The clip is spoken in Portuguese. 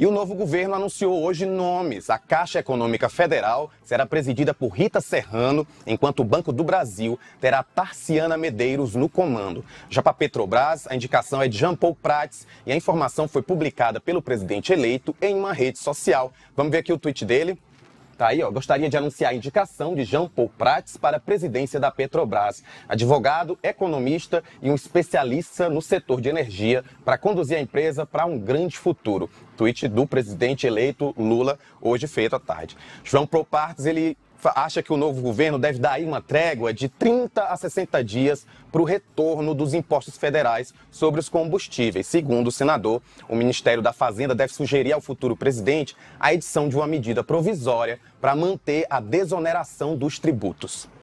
E o novo governo anunciou hoje nomes. A Caixa Econômica Federal será presidida por Rita Serrano, enquanto o Banco do Brasil terá Tarciana Medeiros no comando. Já para Petrobras, a indicação é de Jean Paul Prats e a informação foi publicada pelo presidente eleito em uma rede social. Vamos ver aqui o tweet dele. Tá aí, ó. Gostaria de anunciar a indicação de Jean Paul Prats para a presidência da Petrobras. Advogado, economista e um especialista no setor de energia para conduzir a empresa para um grande futuro. Tweet do presidente eleito Lula, hoje feito à tarde. João Paul Prates ele acha que o novo governo deve dar aí uma trégua de 30 a 60 dias para o retorno dos impostos federais sobre os combustíveis. Segundo o senador, o Ministério da Fazenda deve sugerir ao futuro presidente a edição de uma medida provisória para manter a desoneração dos tributos.